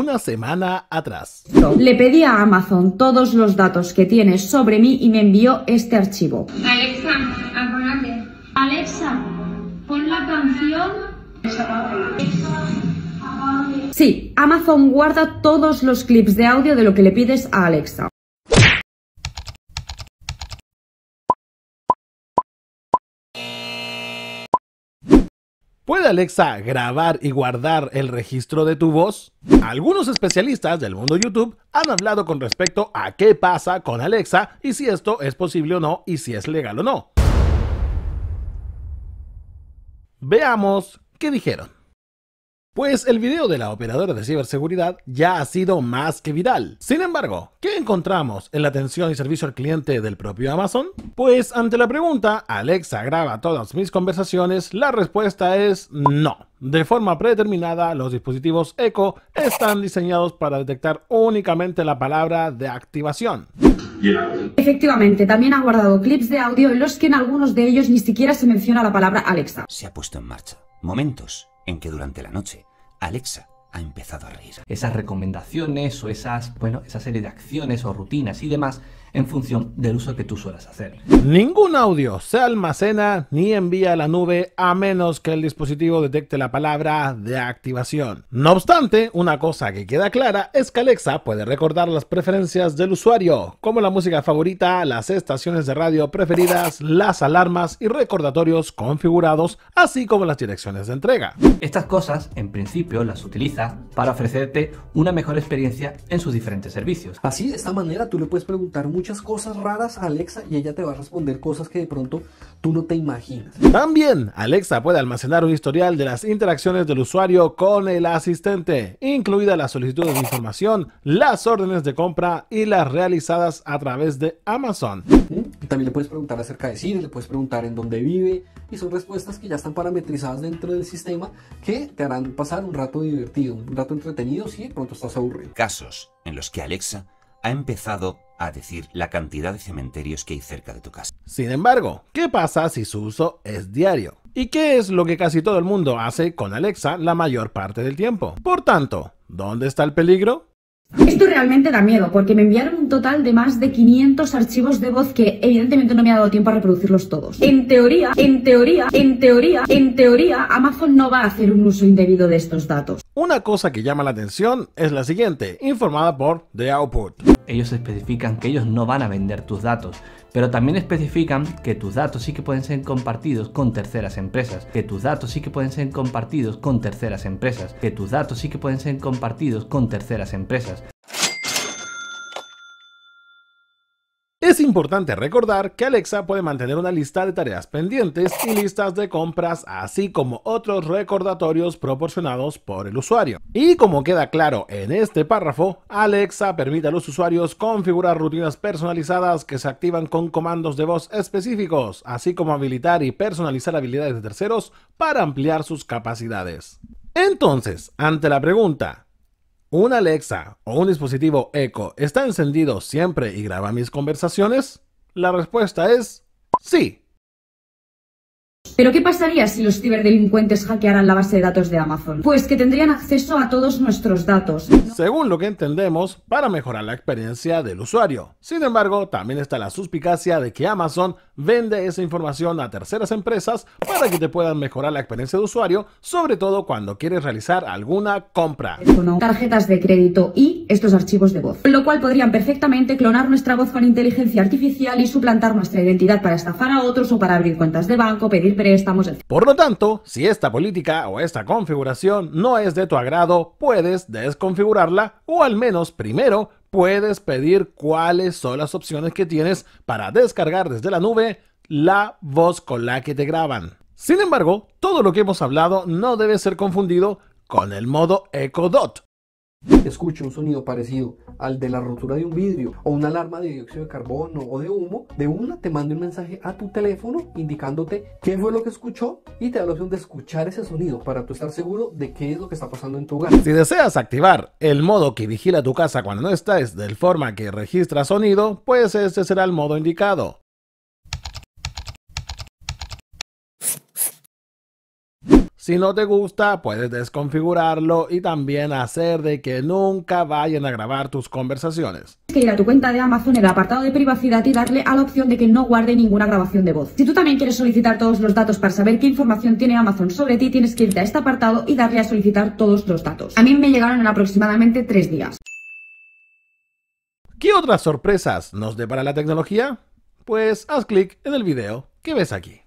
una semana atrás. Le pedí a Amazon todos los datos que tiene sobre mí y me envió este archivo. Alexa, acuérdate. Alexa, pon la canción. Sí, Amazon guarda todos los clips de audio de lo que le pides a Alexa. ¿Puede Alexa grabar y guardar el registro de tu voz? Algunos especialistas del mundo YouTube han hablado con respecto a qué pasa con Alexa y si esto es posible o no y si es legal o no. Veamos qué dijeron. Pues el video de la operadora de ciberseguridad ya ha sido más que viral. Sin embargo, ¿qué encontramos en la atención y servicio al cliente del propio Amazon? Pues ante la pregunta, Alexa graba todas mis conversaciones, la respuesta es no. De forma predeterminada, los dispositivos Echo están diseñados para detectar únicamente la palabra de activación. Efectivamente, también ha guardado clips de audio en los que en algunos de ellos ni siquiera se menciona la palabra Alexa. Se ha puesto en marcha. Momentos en que durante la noche Alexa ha empezado a reír. Esas recomendaciones o esas, bueno, esa serie de acciones o rutinas y demás en función del uso que tú suelas hacer. Ningún audio se almacena ni envía a la nube a menos que el dispositivo detecte la palabra de activación. No obstante, una cosa que queda clara es que Alexa puede recordar las preferencias del usuario, como la música favorita, las estaciones de radio preferidas, las alarmas y recordatorios configurados, así como las direcciones de entrega. Estas cosas, en principio, las utiliza para ofrecerte una mejor experiencia en sus diferentes servicios. Así, de esta manera, tú le puedes preguntar mucho muchas cosas raras a Alexa y ella te va a responder cosas que de pronto tú no te imaginas. También Alexa puede almacenar un historial de las interacciones del usuario con el asistente, incluida las solicitudes de información, las órdenes de compra y las realizadas a través de Amazon. También le puedes preguntar acerca de Siri, le puedes preguntar en dónde vive y son respuestas que ya están parametrizadas dentro del sistema que te harán pasar un rato divertido, un rato entretenido si de pronto estás aburrido. Casos en los que Alexa ha empezado a decir la cantidad de cementerios que hay cerca de tu casa. Sin embargo, ¿qué pasa si su uso es diario? ¿Y qué es lo que casi todo el mundo hace con Alexa la mayor parte del tiempo? Por tanto, ¿dónde está el peligro? Esto realmente da miedo, porque me enviaron un total de más de 500 archivos de voz que evidentemente no me ha dado tiempo a reproducirlos todos. En teoría, en teoría, en teoría, en teoría, Amazon no va a hacer un uso indebido de estos datos. Una cosa que llama la atención es la siguiente, informada por The Output ellos especifican que ellos no van a vender tus datos, pero también especifican que tus datos sí que pueden ser compartidos con terceras empresas, que tus datos sí que pueden ser compartidos con terceras empresas, que tus datos sí que pueden ser compartidos con terceras empresas. Es importante recordar que Alexa puede mantener una lista de tareas pendientes y listas de compras, así como otros recordatorios proporcionados por el usuario. Y como queda claro en este párrafo, Alexa permite a los usuarios configurar rutinas personalizadas que se activan con comandos de voz específicos, así como habilitar y personalizar habilidades de terceros para ampliar sus capacidades. Entonces, ante la pregunta, ¿Un Alexa o un dispositivo Echo está encendido siempre y graba mis conversaciones? La respuesta es sí. Pero ¿qué pasaría si los ciberdelincuentes hackearan la base de datos de Amazon? Pues que tendrían acceso a todos nuestros datos. Según lo que entendemos, para mejorar la experiencia del usuario. Sin embargo, también está la suspicacia de que Amazon vende esa información a terceras empresas para que te puedan mejorar la experiencia de usuario, sobre todo cuando quieres realizar alguna compra. Tarjetas de crédito y estos archivos de voz, lo cual podrían perfectamente clonar nuestra voz con inteligencia artificial y suplantar nuestra identidad para estafar a otros o para abrir cuentas de banco, pedir por lo tanto, si esta política o esta configuración no es de tu agrado, puedes desconfigurarla o al menos primero puedes pedir cuáles son las opciones que tienes para descargar desde la nube la voz con la que te graban. Sin embargo, todo lo que hemos hablado no debe ser confundido con el modo Echo Dot, escuche un sonido parecido al de la rotura de un vidrio o una alarma de dióxido de carbono o de humo, de una te mando un mensaje a tu teléfono indicándote qué fue lo que escuchó y te da la opción de escuchar ese sonido para tú estar seguro de qué es lo que está pasando en tu hogar. Si deseas activar el modo que vigila tu casa cuando no estás del forma que registra sonido, pues este será el modo indicado. Si no te gusta, puedes desconfigurarlo y también hacer de que nunca vayan a grabar tus conversaciones. Tienes que ir a tu cuenta de Amazon en el apartado de privacidad y darle a la opción de que no guarde ninguna grabación de voz. Si tú también quieres solicitar todos los datos para saber qué información tiene Amazon sobre ti, tienes que irte a este apartado y darle a solicitar todos los datos. A mí me llegaron en aproximadamente tres días. ¿Qué otras sorpresas nos depara la tecnología? Pues haz clic en el video que ves aquí.